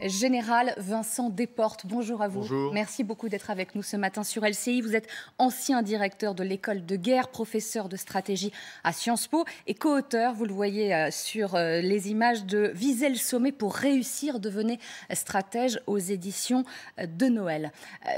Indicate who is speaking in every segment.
Speaker 1: général Vincent Desportes. Bonjour à vous. Merci beaucoup d'être avec nous ce matin sur LCI. Vous êtes ancien directeur de l'école de guerre, professeur de stratégie à Sciences Po et co-auteur, vous le voyez euh, sur euh, les images, de Viser le sommet pour réussir, devenez stratège aux éditions euh, de Noël.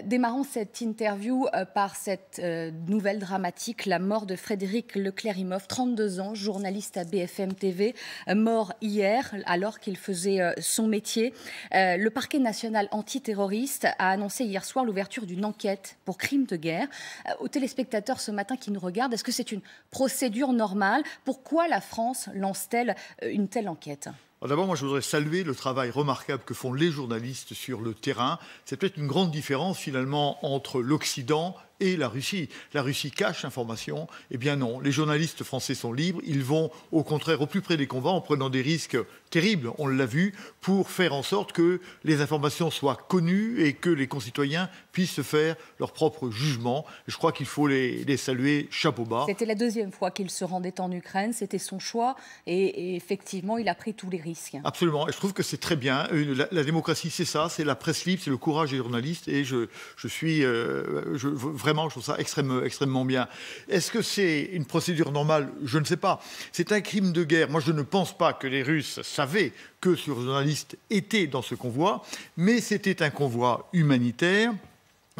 Speaker 1: Démarrons cette interview par cette nouvelle dramatique, la mort de Frédéric Leclerimov, 32 ans, journaliste à BFM TV, mort hier alors qu'il faisait son métier. Euh, le parquet national antiterroriste a annoncé hier soir l'ouverture d'une enquête pour crime de guerre. Euh, aux téléspectateurs ce matin qui nous regardent, est-ce que c'est une procédure normale Pourquoi la France lance-t-elle euh, une telle enquête
Speaker 2: D'abord, moi, je voudrais saluer le travail remarquable que font les journalistes sur le terrain. C'est peut-être une grande différence, finalement, entre l'Occident et la Russie. La Russie cache l'information Eh bien non, les journalistes français sont libres, ils vont au contraire au plus près des combats en prenant des risques terribles, on l'a vu, pour faire en sorte que les informations soient connues et que les concitoyens puissent se faire leur propre jugement. Je crois qu'il faut les, saluer chapeau bas.
Speaker 1: C'était la deuxième fois qu'il se rendait en Ukraine, c'était son choix et, effectivement il a pris tous les risques.
Speaker 2: Absolument, et je trouve que c'est très bien. La, démocratie c'est ça, c'est la presse libre, c'est le courage des journalistes et je, suis euh, vraiment vraiment, je trouve ça extrêmement, bien. Est-ce que c'est une procédure normale Je ne sais pas. C'est un crime de guerre. Moi, je ne pense pas que les Russes savaient que ce journaliste était dans ce convoi, mais c'était un convoi humanitaire.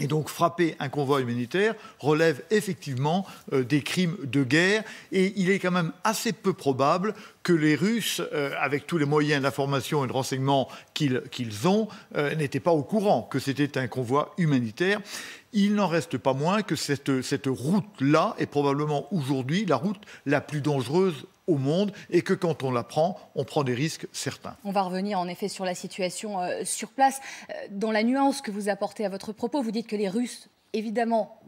Speaker 2: Et donc frapper un convoi humanitaire relève effectivement euh, des crimes de guerre et il est quand même assez peu probable que les Russes, euh, avec tous les moyens d'information et de renseignement qu'ils ont, euh, n'étaient pas au courant que c'était un convoi humanitaire. Il n'en reste pas moins que cette, cette route-là est probablement aujourd'hui la route la plus dangereuse au monde et que quand on la prend, on prend des risques certains.
Speaker 1: On va revenir en effet sur la situation euh, sur place. Dans la nuance que vous apportez à votre propos, vous dites que les Russes, évidemment,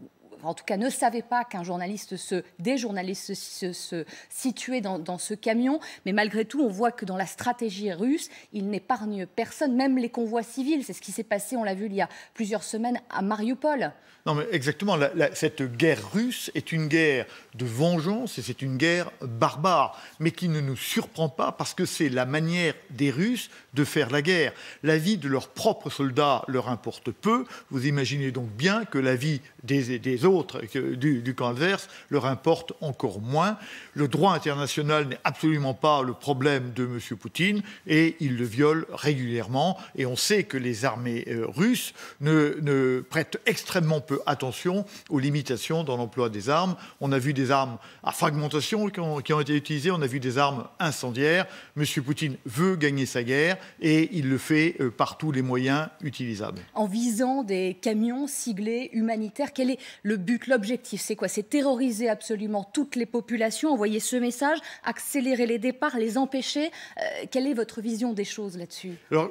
Speaker 1: en tout cas ne savait pas qu'un journaliste se, des se, se, dans, ce camion. Mais malgré tout, on voit que dans la stratégie russe, il n'épargne personne, même les convois civils. C'est ce qui s'est passé, on l'a vu il y a plusieurs semaines à Mariupol.
Speaker 2: Non, mais exactement. cette guerre russe est une guerre de vengeance et c'est une guerre barbare, mais qui ne nous surprend pas parce que c'est la manière des Russes de faire la guerre. La vie de leurs propres soldats leur importe peu. Vous imaginez donc bien que la vie des autres l'autre, du, camp adverse, leur importe encore moins. Le droit international n'est absolument pas le problème de M. Poutine et il le viole régulièrement. Et on sait que les armées euh, russes ne, prêtent extrêmement peu attention aux limitations dans l'emploi des armes. On a vu des armes à fragmentation qui ont, été utilisées, on a vu des armes incendiaires. M. Poutine veut gagner sa guerre et il le fait euh, par tous les moyens utilisables.
Speaker 1: En visant des camions siglés humanitaires, quel est le but, l'objectif, c'est quoi C'est terroriser absolument toutes les populations, envoyer ce message, accélérer les départs, les empêcher. Euh, quelle est votre vision des choses là-dessus
Speaker 2: Alors,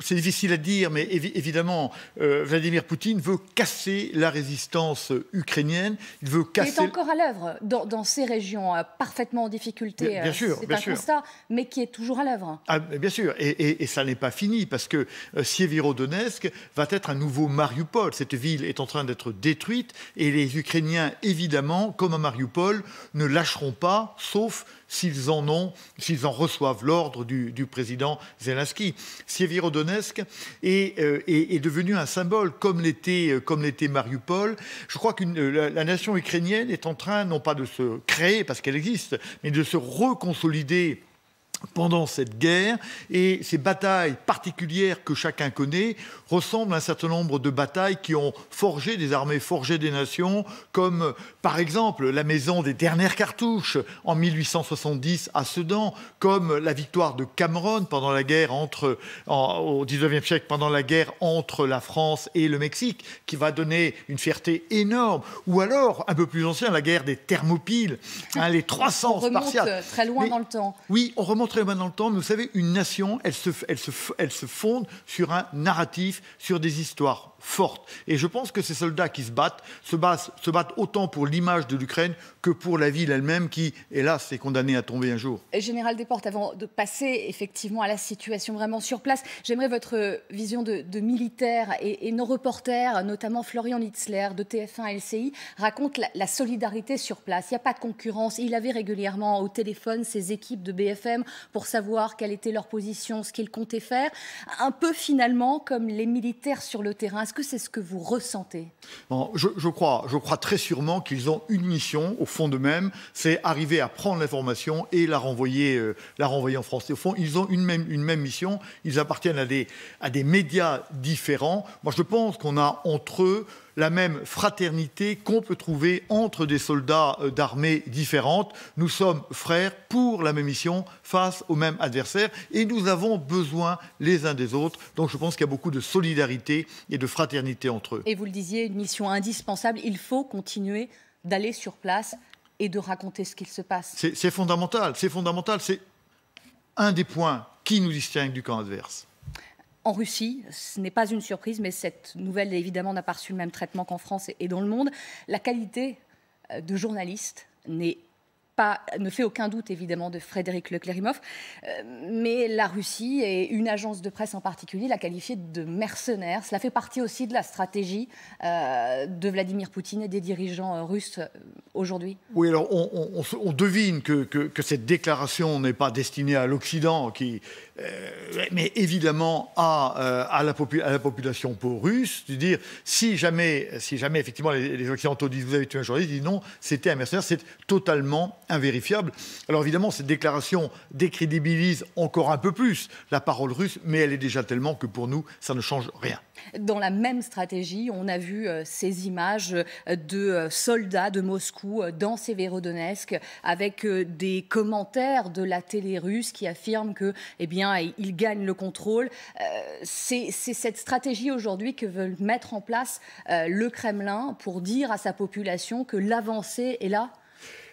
Speaker 2: c'est difficile à dire, mais évidemment, euh, Vladimir Poutine veut casser la résistance ukrainienne. Il veut casser. Il est
Speaker 1: encore à l'œuvre dans, ces régions euh, parfaitement en difficulté. Bien, sûr, c'est un constat, mais qui est toujours à l'œuvre.
Speaker 2: Ah, bien sûr, et, ça n'est pas fini parce que Siviro-Donetsk va être un nouveau Mariupol. Cette ville est en train d'être détruite. Et les Ukrainiens, évidemment, comme à Mariupol, ne lâcheront pas, sauf s'ils en s'ils en reçoivent l'ordre du, président Zelensky. Sievirodonetsk euh, est, devenu un symbole, comme l'était, euh, comme Mariupol. Je crois que euh, la, nation ukrainienne est en train, non pas de se créer, parce qu'elle existe, mais de se reconsolider pendant cette guerre et ces batailles particulières que chacun connaît ressemblent à un certain nombre de batailles qui ont forgé des armées, forgé des nations, comme par exemple la maison des dernières cartouches en 1870 à Sedan, comme la victoire de Cameron pendant la guerre entre, au 19e siècle, pendant la guerre entre la France et le Mexique, qui va donner une fierté énorme, ou alors, un peu plus ancien, la guerre des Thermopyles, hein, les 300 on remonte très loin dans le temps. Oui, on remonte très loin dans le temps, mais vous savez, une nation, elle se, elle se fonde sur un narratif, sur des histoires forte. Et je pense que ces soldats qui se battent se battent, autant pour l'image de l'Ukraine que pour la ville elle-même qui, hélas, est condamnée à tomber un jour.
Speaker 1: Général Desportes, avant de passer effectivement à la situation vraiment sur place, j'aimerais votre vision de, de militaire et, nos reporters, notamment Florian Litzler de TF1 LCI, raconte la, la solidarité sur place. Il n'y a pas de concurrence. Il avait régulièrement au téléphone ses équipes de BFM pour savoir quelle était leur position, ce qu'ils comptaient faire. Un peu finalement comme les militaires sur le terrain est-ce que c'est ce que vous ressentez
Speaker 2: je, crois, je crois très sûrement qu'ils ont une mission au fond d'eux-mêmes, c'est arriver à prendre l'information et la renvoyer, euh, la renvoyer en France. au fond, ils ont une même, une même mission. Ils appartiennent à des, à des médias différents. Moi, je pense qu'on a entre eux la même fraternité qu'on peut trouver entre des soldats euh, d'armées différentes. Nous sommes frères pour la même mission face au même adversaire et nous avons besoin les uns des autres. Donc je pense qu'il y a beaucoup de solidarité et de fraternité entre eux.
Speaker 1: Et vous le disiez, une mission indispensable. Il faut continuer d'aller sur place et de raconter ce qu'il se passe.
Speaker 2: C'est fondamental, c'est fondamental, c'est un des points qui nous distingue du camp adverse
Speaker 1: en Russie, ce n'est pas une surprise, mais cette nouvelle, évidemment, n'a pas reçu le même traitement qu'en France et dans le monde. La qualité euh, de journaliste n'est ne fait aucun doute évidemment de Frédéric Leclérimov, euh, mais la Russie et une agence de presse en particulier l'a qualifié de mercenaire. Cela fait partie aussi de la stratégie euh, de Vladimir Poutine et des dirigeants euh, russes aujourd'hui.
Speaker 2: Oui, alors on, devine que, cette déclaration n'est pas destinée à l'Occident, qui, mais évidemment à, à, la population pro-russe, de dire si jamais, si jamais effectivement les, Occidentaux disent vous avez tué un journaliste, ils disent non, c'était un mercenaire, c'est totalement alors évidemment, cette déclaration décrédibilise encore un peu plus la parole russe, mais elle est déjà tellement que pour nous, ça ne change rien.
Speaker 1: Dans la même stratégie, on a vu euh, ces images euh, de euh, soldats de Moscou dans Sévérodonetsk avec des commentaires de la télé russe qui affirment que, eh bien, ils gagnent le contrôle. C'est cette stratégie aujourd'hui que veulent mettre en place le Kremlin pour dire à sa population que l'avancée est là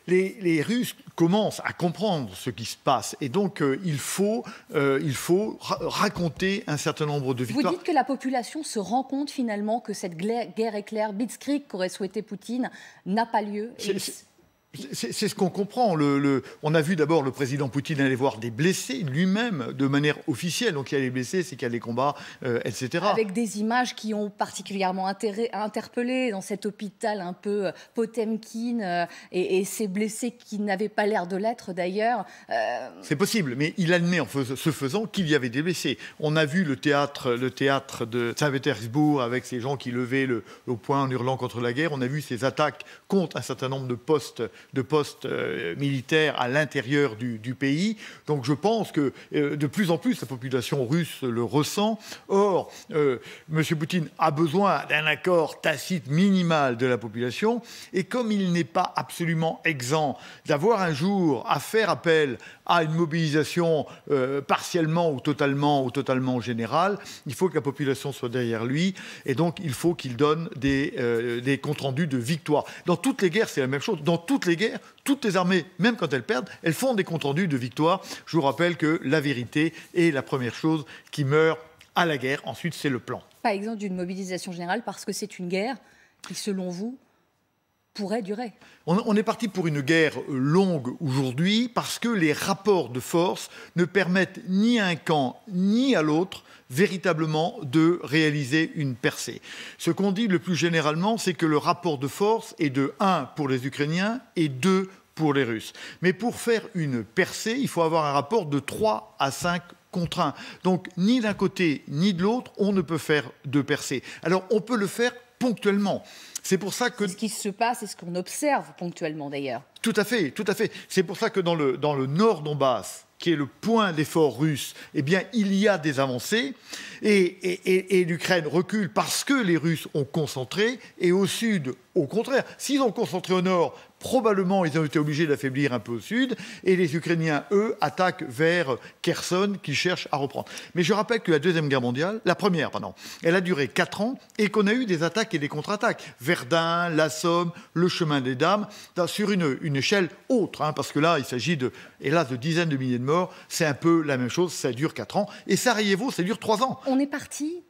Speaker 2: les, Russes commencent à comprendre ce qui se passe. Et donc, euh, il faut, euh, il faut raconter un certain nombre de victoires. Vous dites
Speaker 1: que la population se rend compte finalement que cette guerre éclair, Blitzkrieg qu'aurait souhaité Poutine, n'a pas lieu.
Speaker 2: C'est ce qu'on comprend. on a vu d'abord le président Poutine aller voir des blessés lui-même de manière officielle. Donc il y a les blessés, c'est qu'il y a les combats, euh, etc. Avec
Speaker 1: des images qui ont particulièrement interpellé dans cet hôpital un peu euh, Potemkin euh, et, ces blessés qui n'avaient pas l'air de l'être d'ailleurs.
Speaker 2: C'est possible, mais il admet en se faisant qu'il y avait des blessés. On a vu le théâtre, de Saint-Pétersbourg avec ces gens qui levaient le, poing point en hurlant contre la guerre. On a vu ces attaques contre un certain nombre de postes de postes euh, militaires à l'intérieur du, pays. Donc je pense que euh, de plus en plus la population russe le ressent. Or, euh, M. Poutine a besoin d'un accord tacite minimal de la population. Et comme il n'est pas absolument exempt d'avoir un jour à faire appel à une mobilisation partiellement ou totalement ou totalement générale, il faut que la population soit derrière lui. Et donc il faut qu'il donne des, des comptes rendus de victoire. Dans toutes les guerres, c'est la même chose. Dans toutes les guerre, toutes les armées, même quand elles perdent, elles font des comptes rendus de victoire. Je vous rappelle que la vérité est la première chose qui meurt à la guerre. Ensuite, c'est le plan.
Speaker 1: Par exemple, d'une mobilisation générale parce que c'est une guerre qui, selon vous, pourrait durer.
Speaker 2: On, on est parti pour une guerre euh, longue aujourd'hui parce que les rapports de force ne permettent ni à un camp ni à l'autre véritablement de réaliser une percée. Ce qu'on dit le plus généralement, c'est que le rapport de force est de 1 pour les Ukrainiens et 2 pour les Russes. Mais pour faire une percée, il faut avoir un rapport de 3 à 5 contre 1. Donc ni d'un côté ni de l'autre, on ne peut faire de percée. Alors on peut le faire ponctuellement. C'est pour ça que... Ce qui se passe et ce qu'on observe ponctuellement d'ailleurs. Tout à fait, tout à fait. C'est pour ça que dans le, dans le nord Donbass, qui est le point d'effort russe, eh bien, il y a des avancées. Et, et l'Ukraine recule parce que les Russes ont concentré. Et au sud, au contraire, s'ils ont concentré au nord, probablement ils ont été obligés d'affaiblir un peu au sud, et les Ukrainiens, eux, attaquent vers Kherson, qui cherchent à reprendre. Mais je rappelle que la Deuxième Guerre mondiale, la Première, pardon, elle a duré 4 ans, et qu'on a eu des attaques et des contre-attaques. Verdun, la Somme, le chemin des dames, sur une, échelle autre, hein, parce que là, il s'agit de, hélas, de dizaines de milliers de morts, c'est un peu la même chose, ça dure 4 ans, et Sarajevo, ça dure 3 ans.
Speaker 1: On est parti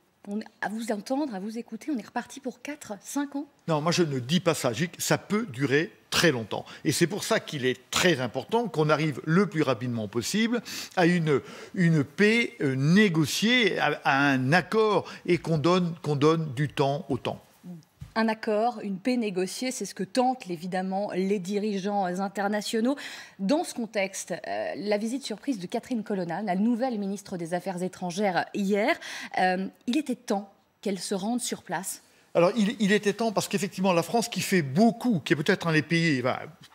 Speaker 1: à vous entendre, à vous écouter, on est reparti pour 4, 5 ans
Speaker 2: Non, moi je ne dis pas ça. Ça peut durer longtemps. Et c'est pour ça qu'il est très important qu'on arrive le plus rapidement possible à une, une paix euh, négociée, à, un accord, et qu'on donne, qu'on donne du temps au temps
Speaker 1: un accord, une paix négociée, c'est ce que tentent évidemment les dirigeants internationaux. Dans ce contexte, euh, la visite surprise de Catherine Colonna, la nouvelle ministre des Affaires étrangères hier, euh, il était temps qu'elle se rende sur place
Speaker 2: alors, il, était temps parce qu'effectivement, la France qui fait beaucoup, qui est peut-être un des pays,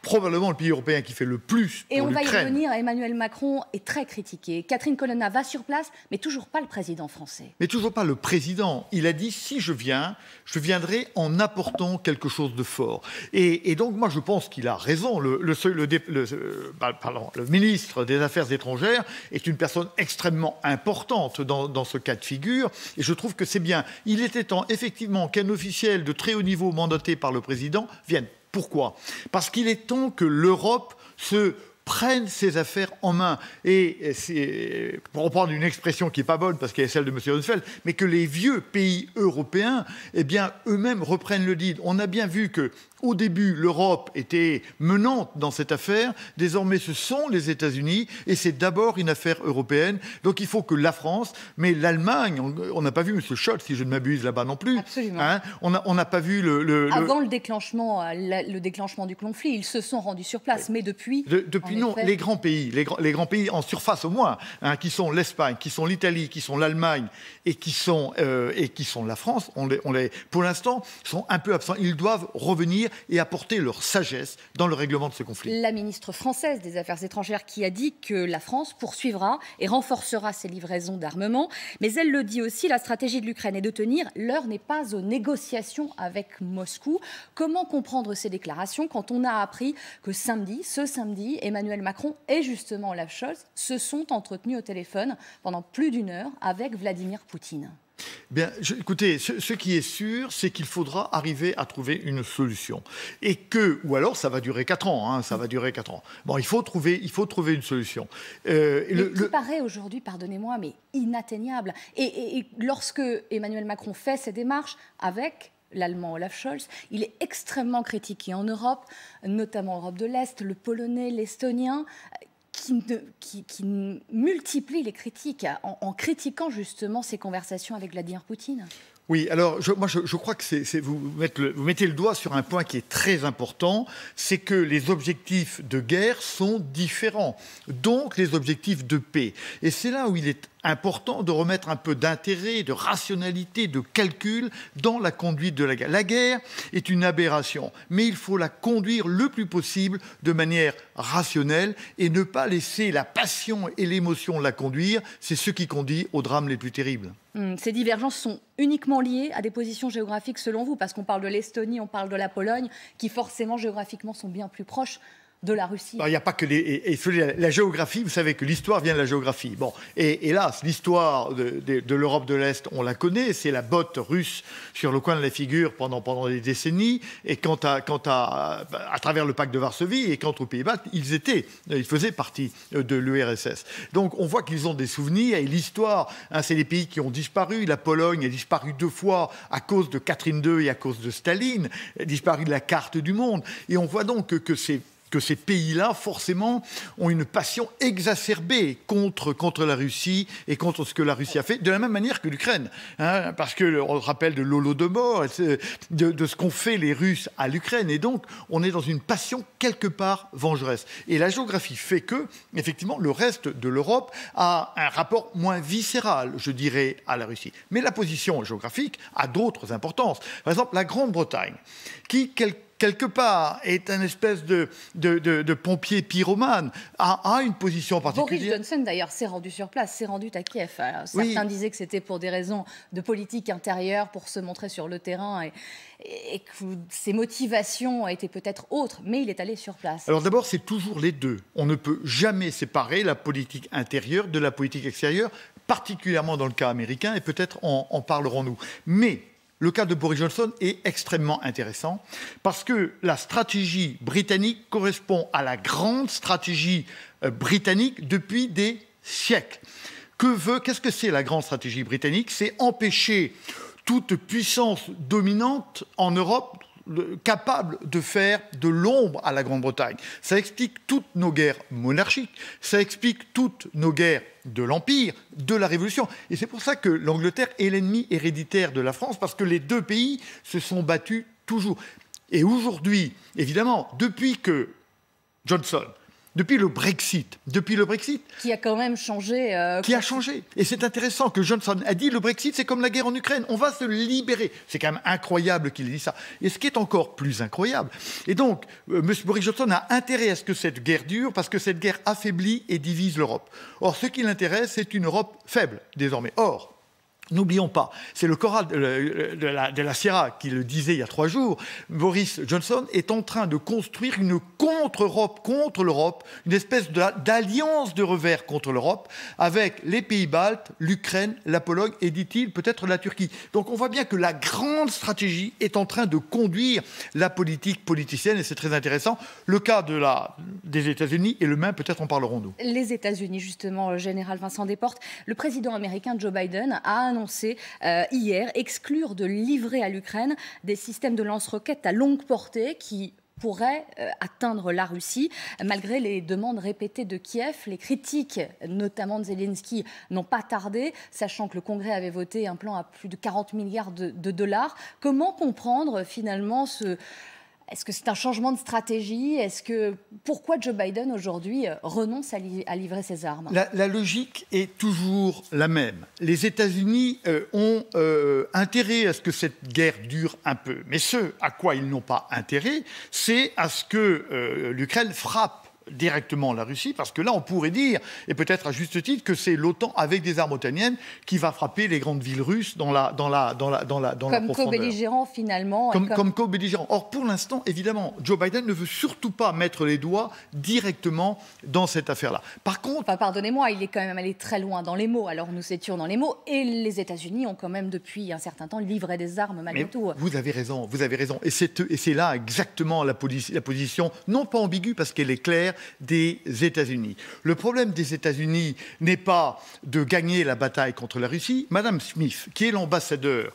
Speaker 2: probablement le pays européen qui fait le plus. et on va y revenir.
Speaker 1: Emmanuel Macron est très critiqué. Catherine Colonna va sur place, mais toujours pas le président français.
Speaker 2: Mais toujours pas le président. Il a dit si je viens, je viendrai en apportant quelque chose de fort. Et, donc, moi, je pense qu'il a raison. Euh, bah, le, ministre des Affaires étrangères est une personne extrêmement importante dans, dans ce cas de figure. Et je trouve que c'est bien. Il était temps, effectivement, qu'elle officiels de très haut niveau mandatés par le président viennent. Pourquoi Parce qu'il est temps que l'Europe se prenne ses affaires en main. Et c'est, pour reprendre une expression qui n'est pas bonne, parce qu'elle est celle de M. Hunsfeld, mais que les vieux pays européens, eh bien, eux-mêmes reprennent le lead. On a bien vu que au début, l'Europe était menante dans cette affaire. Désormais, ce sont les États-Unis et c'est d'abord une affaire européenne. Donc il faut que la France, mais l'Allemagne, on n'a pas vu M. Scholz, si je ne m'abuse là-bas non plus. Absolument. Hein. on n'a pas vu le. le Avant le...
Speaker 1: déclenchement, euh, le déclenchement du conflit, ils se sont rendus sur place. Mais depuis. depuis, non, les grands
Speaker 2: pays, les, les, grands pays en surface au moins, hein, qui sont l'Espagne, qui sont l'Italie, qui sont l'Allemagne et, qui sont, euh, et qui sont la France, on les, on les, pour l'instant, sont un peu absents. Ils doivent revenir et apporter leur sagesse dans le règlement de ce conflit.
Speaker 1: La ministre française des Affaires étrangères qui a dit que la France poursuivra et renforcera ses livraisons d'armement, mais elle le dit aussi, la stratégie de l'Ukraine est de tenir, l'heure n'est pas aux négociations avec Moscou. Comment comprendre ces déclarations quand on a appris que samedi, ce samedi, Emmanuel Macron et justement Olaf Scholz se sont entretenus au téléphone pendant plus d'une heure avec Vladimir Poutine
Speaker 2: Bien, écoutez, ce, qui est sûr, c'est qu'il faudra arriver à trouver une solution. Et que, ou alors ça va durer 4 ans, hein, ça va durer 4 ans. Bon, il faut trouver, il faut trouver une solution. Euh, mais le, qui
Speaker 1: paraît aujourd'hui, pardonnez-moi, mais inatteignable. Et, et lorsque Emmanuel Macron fait ses démarches avec l'allemand Olaf Scholz. Il est extrêmement critiqué en Europe, notamment en Europe de l'Est, le polonais, l'estonien qui, qui, multiplie les critiques hein, en, critiquant justement ces conversations avec Vladimir Poutine
Speaker 2: oui, alors moi je, crois que c'est, vous, vous, mettez le doigt sur un point qui est très important, c'est que les objectifs de guerre sont différents, donc les objectifs de paix. Et c'est là où il est important de remettre un peu d'intérêt, de rationalité, de calcul dans la conduite de la guerre. La guerre est une aberration, mais il faut la conduire le plus possible de manière rationnelle et ne pas laisser la passion et l'émotion la conduire. C'est ce qui conduit aux drames les plus terribles.
Speaker 1: Hmm, ces divergences sont uniquement liées à des positions géographiques selon vous, parce qu'on parle de l'Estonie, on parle de la Pologne, qui forcément géographiquement sont bien plus proches de la Russie. Bah, il n'y
Speaker 2: a pas que les. la, géographie, vous savez que l'histoire vient de la géographie. Bon, et hélas, l'histoire de, l'Europe de, l'Est, on la connaît, c'est la botte russe sur le coin de la figure pendant, pendant des décennies. Et quant à, quant à, à travers le pacte de Varsovie et quant aux Pays-Bas, ils étaient, ils faisaient partie euh, de l'URSS. Donc on voit qu'ils ont des souvenirs et l'histoire, hein, c'est les pays qui ont disparu. La Pologne a disparu deux fois à cause de Catherine II et à cause de Staline, disparu de la carte du monde. Et on voit donc que, c'est que ces pays-là, forcément, ont une passion exacerbée contre, contre la Russie et contre ce que la Russie a fait, de la même manière que l'Ukraine. Hein, parce parce qu'on rappelle de l'Holodomor, de, de ce qu'ont fait les Russes à l'Ukraine. Et donc, on est dans une passion quelque part vengeresse. Et la géographie fait que, effectivement, le reste de l'Europe a un rapport moins viscéral, je dirais, à la Russie. Mais la position géographique a d'autres importances. Par exemple, la Grande-Bretagne, qui, quelque quelque part, est un espèce de, de, pompier pyromane, a, a, une position particulière. Boris
Speaker 1: Johnson, d'ailleurs, s'est rendu sur place, s'est rendu à Kiev. Euh, certains disaient que c'était pour des raisons de politique intérieure, pour se montrer sur le terrain, et, que ses motivations étaient peut-être autres, mais il est allé sur place.
Speaker 2: Alors d'abord, c'est toujours les deux. On ne peut jamais séparer la politique intérieure de la politique extérieure, particulièrement dans le cas américain, et peut-être en, en parlerons-nous. Mais le cas de Boris Johnson est extrêmement intéressant parce que la stratégie britannique correspond à la grande stratégie euh, britannique depuis des siècles. Que veut, qu'est-ce que c'est la grande stratégie britannique C'est empêcher toute puissance dominante en Europe capable de faire de l'ombre à la Grande-Bretagne. Ça explique toutes nos guerres monarchiques, ça explique toutes nos guerres de l'Empire, de la Révolution. Et c'est pour ça que l'Angleterre est l'ennemi héréditaire de la France, parce que les deux pays se sont battus toujours. Et aujourd'hui, évidemment, depuis que Johnson depuis le Brexit. Depuis le Brexit.
Speaker 1: Qui a quand même changé. Euh,
Speaker 2: qui a changé. Et c'est intéressant que Johnson a dit le Brexit, c'est comme la guerre en Ukraine. On va se libérer. C'est quand même incroyable qu'il ait dit ça. Et ce qui est encore plus incroyable. Et donc, euh, M. Boris Johnson a intérêt à ce que cette guerre dure parce que cette guerre affaiblit et divise l'Europe. Or, ce qui l'intéresse, c'est une Europe faible désormais. Or, N'oublions pas, c'est le choral de la, Sierra qui le disait il y a trois jours, Boris Johnson est en train de construire une contre-Europe, contre l'Europe, une espèce d'alliance de, revers contre l'Europe, avec les pays baltes, l'Ukraine, la Pologne et, dit-il, peut-être la Turquie. Donc on voit bien que la grande stratégie est en train de conduire la politique politicienne, et c'est très intéressant. Le cas des États-Unis est le même, peut-être en parlerons-nous.
Speaker 1: Les États-Unis, justement, euh, général Vincent Desportes, le président américain Joe Biden a annoncé annoncé euh, hier exclure de livrer à l'Ukraine des systèmes de lance-roquettes à longue portée qui pourraient euh, atteindre la Russie. Malgré les demandes répétées de Kiev, les critiques, notamment de Zelensky, n'ont pas tardé, sachant que le Congrès avait voté un plan à plus de 40 milliards de dollars. Comment comprendre finalement ce est-ce que c'est un changement de stratégie Est-ce que pourquoi Joe Biden aujourd'hui euh, renonce à, livrer ses armes
Speaker 2: la, logique est toujours la même. Les États-Unis euh, ont euh, intérêt à ce que cette guerre dure un peu, mais ce à quoi ils n'ont pas intérêt, c'est à ce que l'Ukraine frappe directement la Russie, parce que là, on pourrait dire, et peut-être à juste titre, que c'est l'OTAN avec des armes otaniennes qui va frapper les grandes villes russes dans la, dans la, dans la, dans la, dans comme co-belligérant
Speaker 1: finalement. Comme,
Speaker 2: co-belligérant. Or, pour l'instant, évidemment, Joe Biden ne veut surtout pas mettre les doigts directement dans cette affaire-là.
Speaker 1: Par contre, pardonnez-moi, il est quand même allé très loin dans les mots. Alors nous étions dans les mots, et les États-Unis ont quand même depuis un certain temps livré des armes malgré Mais tout.
Speaker 2: Vous avez raison, vous avez raison, et c'est là exactement la, la position, non pas ambiguë parce qu'elle est claire des États-Unis. Le problème des États-Unis n'est pas de gagner la bataille contre la Russie. Madame Smith, qui est l'ambassadeur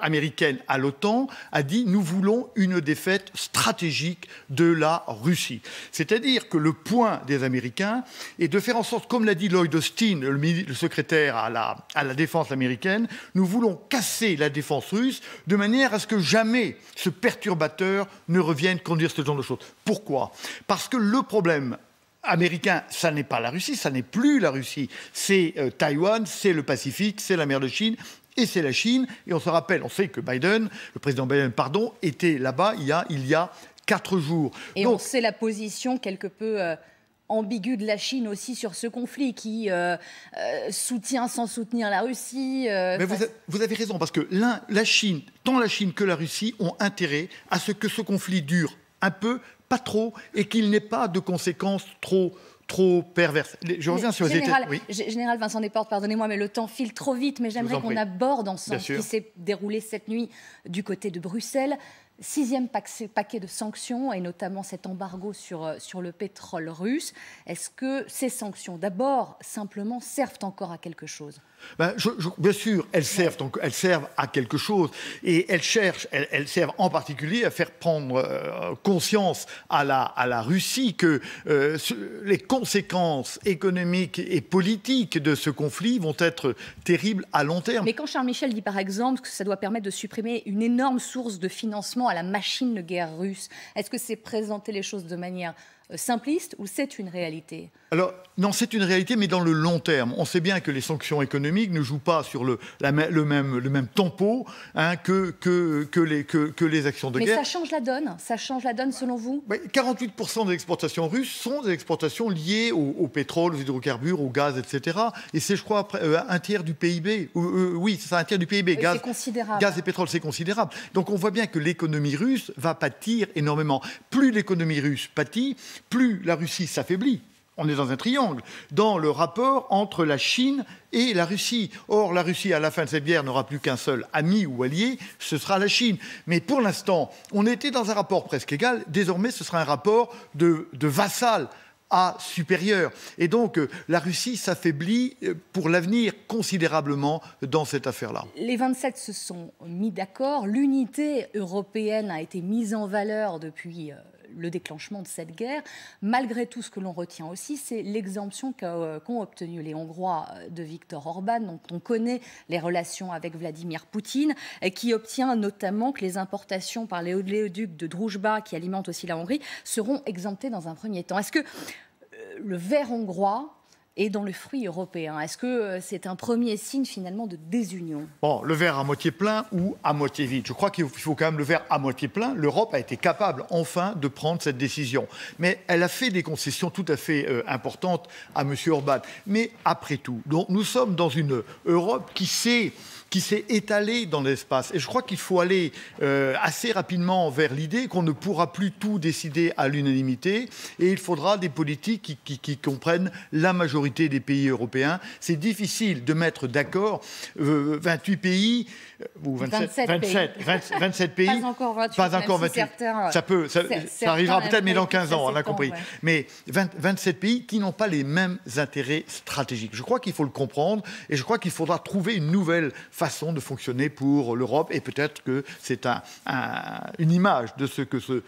Speaker 2: américaine à l'OTAN, a dit nous voulons une défaite stratégique de la Russie. C'est-à-dire que le point des Américains est de faire en sorte, comme l'a dit Lloyd Austin, le, secrétaire à la, à la défense américaine, nous voulons casser la défense russe de manière à ce que jamais ce perturbateur ne revienne conduire ce genre de choses. Pourquoi Parce que le problème américain, ça n'est pas la Russie, ça n'est plus la Russie. C'est euh, Taïwan, c'est le Pacifique, c'est la mer de Chine. Et c'est la Chine. Et on se rappelle, on sait que Biden, le président Biden, pardon, était là-bas il y a, quatre jours. Et on
Speaker 1: sait la position quelque peu euh, ambiguë de la Chine aussi sur ce conflit, qui euh, soutient sans soutenir la Russie. Mais
Speaker 2: vous, vous, avez raison, parce que la Chine, tant la Chine que la Russie ont intérêt à ce que ce conflit dure un peu pas trop, et qu'il n'ait pas de conséquences trop trop perverse. Je reviens sur les Général,
Speaker 1: Général Vincent Desportes, pardonnez-moi, mais le temps file trop vite, mais j'aimerais qu'on aborde ensemble ce qui s'est déroulé cette nuit du côté de Bruxelles. Sixième paquet de sanctions, et notamment cet embargo sur, euh, sur le pétrole russe. Est-ce que ces sanctions, d'abord, simplement, servent encore à quelque chose
Speaker 2: ben, bien sûr, elles servent, donc, elles servent à quelque chose et elles cherchent, elles, servent en particulier à faire prendre euh, conscience à la, à la Russie que euh, les conséquences économiques et politiques de ce conflit vont être terribles à long terme. Mais
Speaker 1: quand Charles Michel dit par exemple que ça doit permettre de supprimer une énorme source de financement à la machine de guerre russe, est-ce que c'est présenter les choses de manière simpliste ou c'est une réalité
Speaker 2: Alors, non, c'est une réalité, mais dans le long terme. On sait bien que les sanctions économiques ne jouent pas sur le, la, le, même, le même, tempo hein, que, que, que, les, que, les, actions de guerre. Mais ça
Speaker 1: change la donne Ça change la donne selon vous
Speaker 2: 48% des exportations russes sont des exportations liées au, pétrole, aux hydrocarbures, au gaz, etc. Et c'est, je crois, euh, un tiers du PIB. Euh, oui, c'est un tiers du PIB. gaz,
Speaker 1: considérable. gaz et
Speaker 2: pétrole, c'est considérable. Donc on voit bien que l'économie russe va pâtir énormément. Plus l'économie russe pâtit, plus la Russie s'affaiblit, on est dans un triangle, dans le rapport entre la Chine et la Russie. Or, la Russie, à la fin de cette guerre, n'aura plus qu'un seul ami ou allié, ce sera la Chine. Mais pour l'instant, on était dans un rapport presque égal, désormais ce sera un rapport de, vassal à supérieur. Et donc, euh, la Russie s'affaiblit euh, pour l'avenir considérablement dans cette affaire-là.
Speaker 1: Les 27 se sont mis d'accord, l'unité européenne a été mise en valeur depuis euh, le déclenchement de cette guerre. Malgré tout, ce que l'on retient aussi, c'est l'exemption euh, qu'ont obtenue les Hongrois euh, de Viktor Orban, dont on connaît les relations avec Vladimir Poutine, qui obtient notamment que les importations par les oléoducs de druzba qui alimentent aussi la Hongrie, seront exemptées dans un premier temps. Est-ce que euh, le vert hongrois et dans le fruit européen. Est-ce que euh, c'est un premier signe finalement de
Speaker 2: désunion Bon, le verre à moitié plein ou à moitié vide. Je crois qu'il faut quand même le verre à moitié plein. L'Europe a été capable enfin de prendre cette décision. Mais elle a fait des concessions tout à fait euh, importantes à M. Orban. Mais après tout, donc, nous sommes dans une Europe qui sait qui s'est étalée dans l'espace. Et je crois qu'il faut aller euh, assez rapidement vers l'idée qu'on ne pourra plus tout décider à l'unanimité et il faudra des politiques qui, comprennent la majorité des pays européens. C'est difficile de mettre d'accord 28 euh, pays euh, ou 27, 27, pays. pas encore 28. Pas encore ça peut, ça, arrivera peut-être, mais dans 15 ans, on a compris. Mais 27 pays qui n'ont pas les mêmes intérêts stratégiques. Je crois qu'il faut le comprendre et je crois qu'il faudra trouver une nouvelle façon de fonctionner pour l'Europe et peut-être que c'est un, une image de ce que ce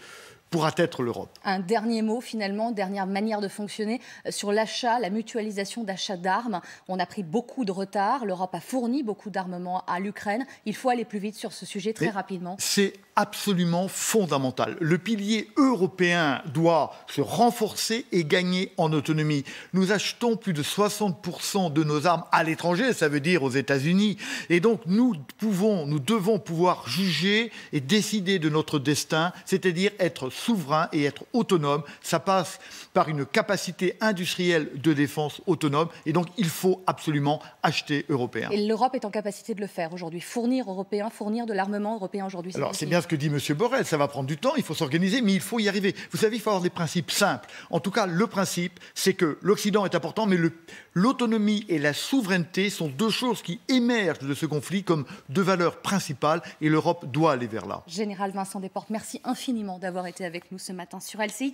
Speaker 2: pourra être l'Europe.
Speaker 1: Un dernier mot finalement, dernière manière de fonctionner euh, sur l'achat, la mutualisation d'achats d'armes. On a pris beaucoup de retard, l'Europe a fourni beaucoup d'armements à l'Ukraine. Il faut aller plus vite sur ce sujet très rapidement.
Speaker 2: C'est absolument fondamental. Le pilier européen doit se renforcer et gagner en autonomie. Nous achetons plus de 60% de nos armes à l'étranger, ça veut dire aux États-Unis. Et donc nous pouvons, nous devons pouvoir juger et décider de notre destin, c'est-à-dire être souverain et être autonome. Ça passe par une capacité industrielle de défense autonome. Et donc il faut absolument acheter européen.
Speaker 1: Et l'Europe est en capacité de le faire aujourd'hui, fournir européen, fournir de l'armement européen aujourd'hui. c'est
Speaker 2: bien ce que dit M. Borrell, ça va prendre du temps, il faut s'organiser, mais il faut y arriver. Vous savez, il faut avoir des principes simples. En tout cas, le principe, c'est que l'Occident est important, mais l'autonomie et la souveraineté sont deux choses qui émergent de ce conflit comme deux valeurs principales, et l'Europe doit aller vers là.
Speaker 1: Général Vincent Desportes, merci infiniment d'avoir été avec nous ce matin sur LCI.